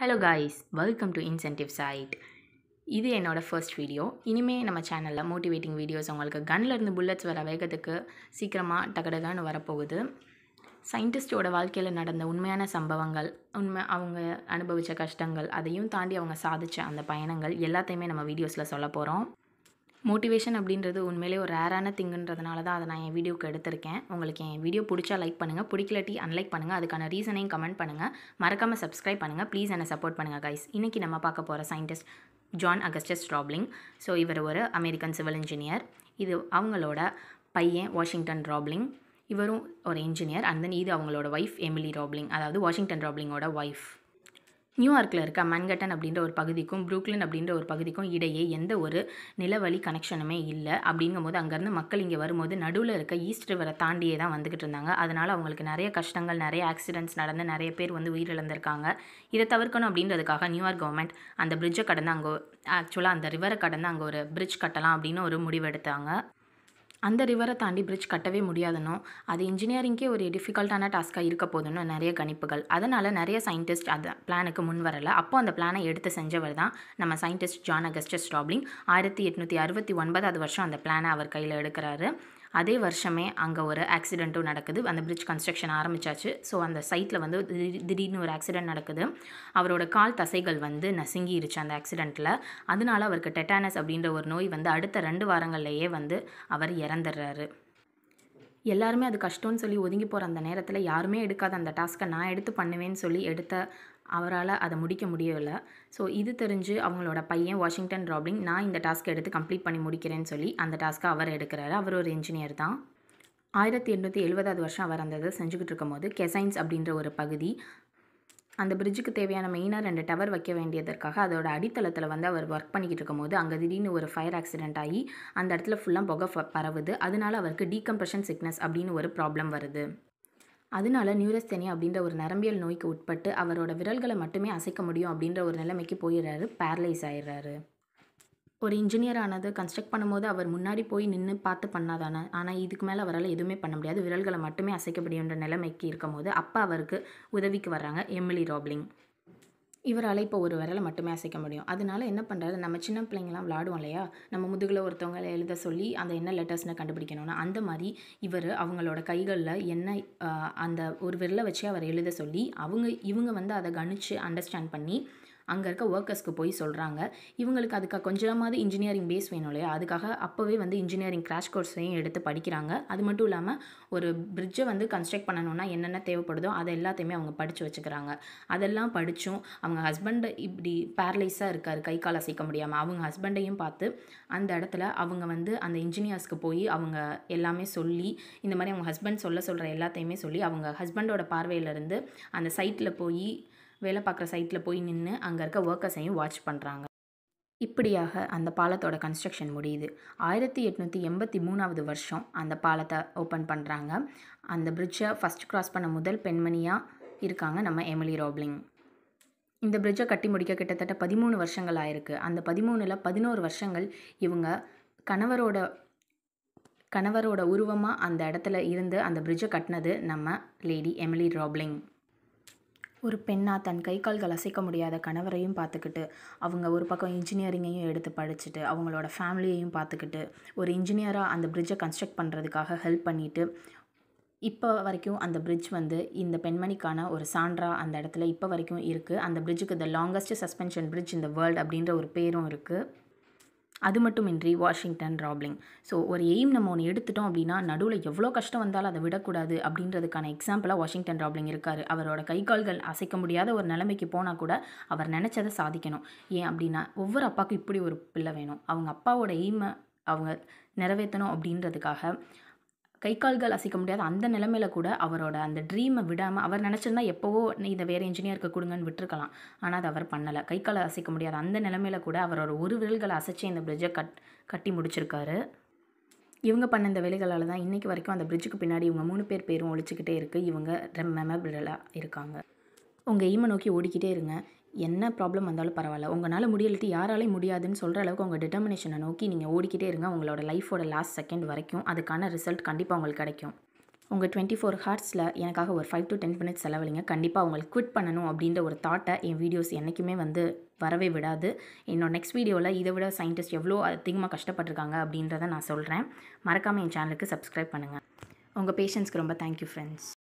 hello guys welcome to incentive site இது என்னோடய first video இனிமேல் நம்ம சேனலில் மோட்டிவேட்டிங் வீடியோஸ் உங்களுக்கு கன்னில் இருந்து புல்லட்ஸ் வர வேகத்துக்கு சீக்கிரமாக டகடகான்னு வரப்போகுது சயின்டிஸ்டோட வாழ்க்கையில் நடந்த உண்மையான சம்பவங்கள் உண்மை அவங்க அனுபவித்த கஷ்டங்கள் அதையும் தாண்டி அவங்க சாதித்த அந்த பயணங்கள் எல்லாத்தையுமே நம்ம வீடியோஸில் சொல்ல போகிறோம் மோட்டிவேஷன் அப்படின்றது உண்மையிலே ஒரு ரேரான திங்குன்றதுனால தான் அதை நான் என் வீடியோக்கு எடுத்திருக்கேன் உங்களுக்கு என் வீடியோ பிடிச்சா லைக் பண்ணுங்கள் பிடிக்கலாட்டி அன்லைக் பண்ணுங்கள் அதுக்கான ரீசனையும் கமெண்ட் பண்ணுங்கள் மறக்காமல் சப்ஸ்கிரைப் பண்ணுங்கள் ப்ளீஸ் என்னை சப்போர்ட் பண்ணுங்கள் கைஸ் இன்றைக்கி நம்ம பார்க்க போகிற scientist John Augustus Roebling so இவர் ஒரு அமெரிக்கன் சிவில் இன்ஜினியர் இது அவங்களோட பையன் வாஷிங்டன் ராப்லிங் இவரும் ஒரு இன்ஜினியர் அண்ட் தென் இது அவங்களோட ஒய்ஃப் எமிலி ராப்லிங் அதாவது வாஷிங்டன் ராப்லிங்கோட ஒய்ஃப் நியூயார்க்கில் இருக்க மன்கட்டன் அப்படின்ற ஒரு பகுதிக்கும் ப்ரூக்லின் அப்படின்ற ஒரு பகுதிக்கும் இடையே எந்த ஒரு நிலவழி கனெக்ஷனுமே இல்லை அப்படிங்கும் போது அங்கேருந்து மக்கள் இங்கே வரும்போது நடுவில் இருக்க ஈஸ்ட் ரிவரை தாண்டியே தான் வந்துக்கிட்டு இருந்தாங்க அதனால் அவங்களுக்கு நிறைய கஷ்டங்கள் நிறைய ஆக்சிடென்ட்ஸ் நடந்து நிறைய பேர் வந்து உயிரிழந்திருக்காங்க இதை தவிர்க்கணும் அப்படின்றதுக்காக நியூயார்க் கவர்மெண்ட் அந்த பிரிட்ஜை கடந்து அங்கே ஆக்சுவலாக அந்த ரிவரை கடந்து அங்கே ஒரு பிரிட்ஜ் கட்டலாம் அப்படின்னு ஒரு முடிவெடுத்தாங்க அந்த ரிவரை தாண்டி பிரிட்ஜ் கட்டவே முடியாதுன்னு அது இன்ஜினியரிங்கே ஒரு டிஃபிகல்ட்டான டாஸ்க்காக இருக்க போதுன்னு நிறைய கணிப்புகள் அதனால் நிறைய சயின்டிஸ்ட் அந்த பிளானுக்கு முன் வரலை அப்போது அந்த பிளானை எடுத்து செஞ்சவர் தான் நம்ம சயின்டிஸ்ட் ஜான் அகஸ்டஸ் ராப்ளிங் ஆயிரத்தி எட்நூற்றி அறுபத்தி ஒன்பதாவது வருஷம் அந்த பிளானை அவர் கையில் எடுக்கிறாரு அதே வருஷமே அங்கே ஒரு ஆக்சிடெண்ட்டும் நடக்குது அந்த பிரிட்ஜ் கன்ஸ்ட்ரக்ஷன் ஆரம்பித்தாச்சு ஸோ அந்த சைட்டில் வந்து திடீர்னு ஒரு ஆக்சிடெண்ட் நடக்குது அவரோட கால் தசைகள் வந்து நசுங்கிருச்சு அந்த ஆக்சிடெண்ட்டில் அதனால அவருக்கு டெட்டானஸ் அப்படின்ற ஒரு நோய் வந்து அடுத்த ரெண்டு வாரங்கள்லேயே வந்து அவர் இறந்துடுறாரு எல்லாருமே அது கஷ்டம்னு சொல்லி ஒதுங்கி போகிற அந்த நேரத்தில் யாருமே எடுக்காத அந்த டாஸ்க்கை நான் எடுத்து பண்ணுவேன்னு சொல்லி எடுத்த அவரால் அதை முடிக்க முடியவில்லை ஸோ இது தெரிஞ்சு அவங்களோட பையன் வாஷிங்டன் ராபிங் நான் இந்த டாஸ்க்கை எடுத்து கம்ப்ளீட் பண்ணி முடிக்கிறேன்னு சொல்லி அந்த டாஸ்க்கை அவர் எடுக்கிறாரு அவர் ஒரு இன்ஜினியர் தான் ஆயிரத்தி எண்ணூற்றி எழுபதாவது வருஷம் அவர் அந்த இதை செஞ்சுக்கிட்டு இருக்கும்போது கெசைன்ஸ் அப்படின்ற ஒரு பகுதி அந்த பிரிட்ஜுக்கு தேவையான மெயினாக ரெண்டு டவர் வைக்க வேண்டியதற்காக அதோட அடித்தளத்தில் வந்து அவர் ஒர்க் பண்ணிக்கிட்டு இருக்கும்போது அங்கே திடீர்னு ஒரு ஃபயர் ஆக்சிடென்ட் ஆகி அந்த இடத்துல ஃபுல்லாக புகை பரவுது அதனால அவருக்கு டீகம்ப்ரெஷன் சிக்னஸ் அப்படின்னு ஒரு ப்ராப்ளம் வருது அதனால நியூரஸ்தெனியா அப்படின்ற ஒரு நரம்பியல் நோய்க்கு உட்பட்டு அவரோட விரல்களை மட்டுமே அசைக்க முடியும் அப்படின்ற ஒரு நிலைமைக்கு போயிடுறாரு பேரலைஸ் ஆயிடுறாரு ஒரு இன்ஜினியர் ஆனது கன்ஸ்ட்ரக்ட் பண்ணும்போது அவர் முன்னாடி போய் நின்று பார்த்து பண்ணாதானே ஆனால் இதுக்கு மேலே அவரால் எதுவுமே பண்ண முடியாது விரல்களை மட்டுமே அசைக்க முடியுன்ற நிலைமைக்கு இருக்கும்போது அப்பா அவருக்கு உதவிக்கு வர்றாங்க எமிலி ராப்லிங் இவரால் இப்போ ஒரு விரலை மட்டுமே அசைக்க முடியும் அதனால என்ன பண்ணுறது நம்ம சின்ன பிள்ளைங்களாம் விளாடுவோம் இல்லையா நம்ம முதுகில் ஒருத்தவங்க எழுத சொல்லி அந்த என்ன லெட்டர்ஸ்னால் கண்டுபிடிக்கணும்னா அந்த மாதிரி இவர் அவங்களோட கைகளில் என்ன அந்த ஒரு விரலை வச்சு அவர் எழுத சொல்லி அவங்க இவங்க வந்து அதை கணிச்சு அண்டர்ஸ்டாண்ட் பண்ணி அங்கே இருக்க ஒர்க்கர்ஸ்க்கு போய் சொல்கிறாங்க இவங்களுக்கு அதுக்காக கொஞ்சமாவது இன்ஜினியரிங் பேஸ் வேணும் இல்லையா அதுக்காக அப்போவே வந்து இன்ஜினியரிங் கிராஷ் கோர்ஸையும் எடுத்து படிக்கிறாங்க அது மட்டும் இல்லாமல் ஒரு பிரிட்ஜை வந்து கன்ஸ்ட்ரக்ட் பண்ணணும்னா என்னென்ன தேவைப்படுதோ அதை எல்லாத்தையுமே அவங்க படித்து வச்சுக்கிறாங்க அதெல்லாம் படித்தும் அவங்க ஹஸ்பண்டை இப்படி பேரலைஸாக இருக்கார் கை கால் அசைக்க முடியாமல் அவங்க ஹஸ்பண்டையும் பார்த்து அந்த இடத்துல அவங்க வந்து அந்த இன்ஜினியர்ஸ்க்கு போய் அவங்க எல்லாமே சொல்லி இந்த மாதிரி அவங்க ஹஸ்பண்ட் சொல்ல சொல்கிற எல்லாத்தையுமே சொல்லி அவங்க ஹஸ்பண்டோட பார்வையிலேருந்து அந்த சைட்டில் போய் வேலை பார்க்குற சைட்டில் போய் நின்று அங்கே இருக்க ஒர்க்கர்ஸையும் வாட்ச் பண்ணுறாங்க இப்படியாக அந்த பாலத்தோட கன்ஸ்ட்ரக்ஷன் முடியுது ஆயிரத்தி எட்நூற்றி எண்பத்தி மூணாவது வருஷம் அந்த பாலத்தை ஓப்பன் பண்ணுறாங்க அந்த பிரிட்ஜை ஃபஸ்ட் க்ராஸ் பண்ண முதல் பெண்மணியாக இருக்காங்க நம்ம எமிலி ராப்ளிங் இந்த பிரிட்ஜை கட்டி முடிக்க கிட்டத்தட்ட பதிமூணு வருஷங்கள் ஆயிருக்கு அந்த பதிமூணில் பதினோரு வருஷங்கள் இவங்க கணவரோட கணவரோட உருவமாக அந்த இடத்துல இருந்து அந்த பிரிட்ஜை கட்டினது நம்ம லேடி எமிலி ராப்ளிங் ஒரு பெண்ணாக தன் கை கால்கள் அசைக்க முடியாத கணவரையும் பார்த்துக்கிட்டு அவங்க ஒரு பக்கம் இன்ஜினியரிங்கையும் எடுத்து படிச்சுட்டு அவங்களோட ஃபேமிலியையும் பார்த்துக்கிட்டு ஒரு இன்ஜினியராக அந்த பிரிட்ஜை கன்ஸ்ட்ரக்ட் பண்ணுறதுக்காக ஹெல்ப் பண்ணிவிட்டு இப்போ வரைக்கும் அந்த பிரிட்ஜ் வந்து இந்த பெண்மணிக்கான ஒரு சான்றாக அந்த இடத்துல இப்போ வரைக்கும் இருக்குது அந்த பிரிட்ஜுக்கு த லாங்கஸ்ட் சஸ்பென்ஷன் பிரிட்ஜ் இந்த வேர்ல்டு அப்படின்ற ஒரு பேரும் இருக்குது அது மட்டுமின்றி வாஷிங்டன் ராப்ளிங் ஸோ ஒரு எய்ம் நம்ம ஒன்று எடுத்துட்டோம் அப்படின்னா நடுவில் எவ்வளோ கஷ்டம் வந்தாலும் அதை விடக்கூடாது அப்படின்றதுக்கான எக்ஸாம்பிளாக வாஷிங்டன் ராப்ளிங் இருக்கார் அவரோட கை கால்கள் அசைக்க முடியாத ஒரு நிலைமைக்கு போனால் கூட அவர் நினச்சதை சாதிக்கணும் ஏன் அப்படின்னா ஒவ்வொரு அப்பாவுக்கும் இப்படி ஒரு பிள்ளை வேணும் அவங்க அப்பாவோட எய்மை அவங்க நிறைவேற்றணும் அப்படின்றதுக்காக கை கால்கள் அசைக்க முடியாது அந்த நிலமையில கூட அவரோட அந்த ட்ரீமை விடாமல் அவர் நினச்சிருந்தா எப்போவோ இதை வேறு இன்ஜினியருக்கு கொடுங்கன்னு விட்டுருக்கலாம் ஆனால் அதை அவர் பண்ணலை கை காலை அசைக்க முடியாது அந்த நிலமையில கூட அவரோட ஒரு விரல்களை அசைச்சு இந்த பிரிட்ஜை கட் கட்டி முடிச்சிருக்காரு இவங்க பண்ண இந்த வேலைகளால் தான் இன்றைக்கி வரைக்கும் அந்த பிரிட்ஜுக்கு பின்னாடி இவங்க மூணு பேர் பேரும் ஒழிச்சிக்கிட்டே இருக்குது இவங்க மெமபிளாக இருக்காங்க உங்கள் ஈமை நோக்கி ஓடிக்கிட்டே இருங்க என்ன ப்ராப்ளம் வந்தாலும் பரவாயில்ல உங்களால் முடியலட்டு யாராலையும் முடியாதுன்னு சொல்கிற அளவுக்கு உங்கள் டிட்டர்மினேஷனை நோக்கி நீங்கள் ஓடிக்கிட்டே இருங்க உங்களோட லைஃபோட லாஸ்ட் செகண்ட் வரைக்கும் அதுக்கான ரிசல்ட் கண்டிப்பாக உங்களுக்கு கிடைக்கும் உங்கள் டுவெண்ட்டி ஃபோர் ஹார்ட்ஸில் எனக்காக ஒரு ஃபைவ் டு டென் மினிட்ஸ் செலவழிங்க கண்டிப்பாக உங்களுக்கு குவிட் பண்ணணும் அப்படின்ற ஒரு தாட்டை என் வீடியோஸ் என்றைக்குமே வந்து வரவே விடாது என்னோட நெக்ஸ்ட் வீடியோவில் இதை விட சயின்டிஸ்ட் எவ்வளோ அதிகமாக கஷ்டப்பட்டிருக்காங்க அப்படின்றத நான் சொல்கிறேன் மறக்காமல் என் சேனலுக்கு சப்ஸ்கிரைப் பண்ணுங்கள் உங்கள் பேஷன்ஸ்க்கு ரொம்ப தேங்க்யூ ஃப்ரெண்ட்ஸ்